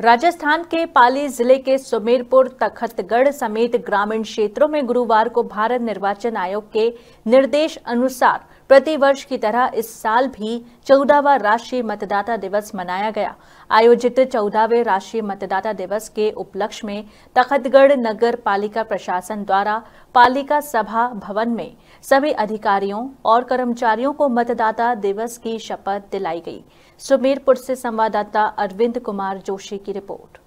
राजस्थान के पाली जिले के सुमेरपुर तखतगढ़ समेत ग्रामीण क्षेत्रों में गुरुवार को भारत निर्वाचन आयोग के निर्देश अनुसार प्रतिवर्ष की तरह इस साल भी चौदहवा राष्ट्रीय मतदाता दिवस मनाया गया आयोजित चौदहवें राष्ट्रीय मतदाता दिवस के उपलक्ष्य में तखतगढ़ नगर पालिका प्रशासन द्वारा पालिका सभा भवन में सभी अधिकारियों और कर्मचारियों को मतदाता दिवस की शपथ दिलाई गई सुमेरपुर से संवाददाता अरविंद कुमार जोशी की रिपोर्ट